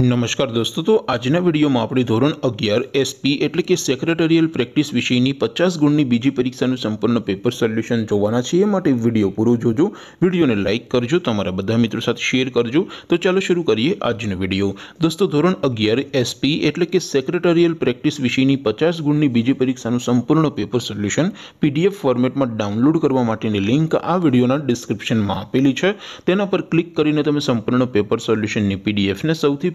નમસ્કાર દોસ્તો તો આજના વિડિયોમાં આપણે ધોરણ 11 SP એટલે કે સેક્રેટરીયલ પ્રેક્ટિસ વિષયની 50 ગુણની બીજી પરીક્ષાનું સંપૂર્ણ પેપર સોલ્યુશન જોવાના છે એટલે વિડિયો પૂરો જોજો વિડિયોને લાઈક કરજો તમારા બધા મિત્રો સાથે શેર કરજો તો ચાલો શરૂ કરીએ આજનો વિડિયો દોસ્તો ધોરણ 11 SP એટલે કે સેક્રેટરીયલ પ્રેક્ટિસ વિષયની 50 ગુણની બીજી પરીક્ષાનું સંપૂર્ણ પેપર સોલ્યુશન PDF ફોર્મેટમાં ડાઉનલોડ કરવા માટેની લિંક આ વિડિયોના ડિસ્ક્રિપ્શનમાં આપેલી છે તેના પર ક્લિક કરીને તમે સંપૂર્ણ પેપર સોલ્યુશન ને PDF ને સૌથી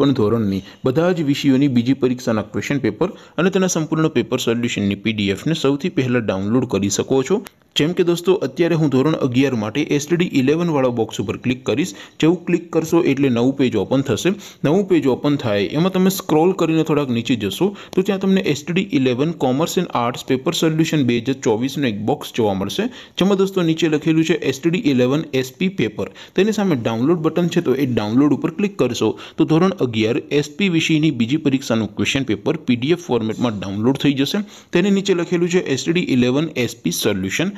પણ ધોરણની બધા જ વિષયોની બીજી પરીક્ષાના ક્વેશ્ચન પેપર અને તેના સંપૂર્ણ પેપર સોલ્યુશનની પીડીએફને સૌથી પહેલાં ડાઉનલોડ કરી શકો છો જેમ કે દોસ્તો અત્યારે હું ધોરણ 11 માટે STD 11 વાળો બોક્સ ઉપર ક્લિક કરિસ જેવું ક્લિક કરશો એટલે નવું પેજ ઓપન થશે નવું પેજ ઓપન થાય એમાં તમે સ્ક્રોલ કરીને થોડક નીચે જશો તો ત્યાં તમને STD 11 commerce and arts paper solution batch 24 નો એક બોક્સ જોવા મળશે જેમ હું દોસ્તો નીચે લખેલું છે STD 11 SP પેપર તેની સામે ડાઉનલોડ બટન છે તો એ ડાઉનલોડ ઉપર ક્લિક કરશો તો ધોરણ 11 SPVC ની બીજી પરીક્ષા નું ક્વેશ્ચન પેપર PDF ફોર્મેટમાં ડાઉનલોડ થઈ જશે તેની નીચે લખેલું છે STD 11 SP સોલ્યુશન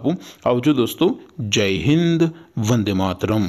बापू अवजू दोस्तों जय हिंद वंदे मातरम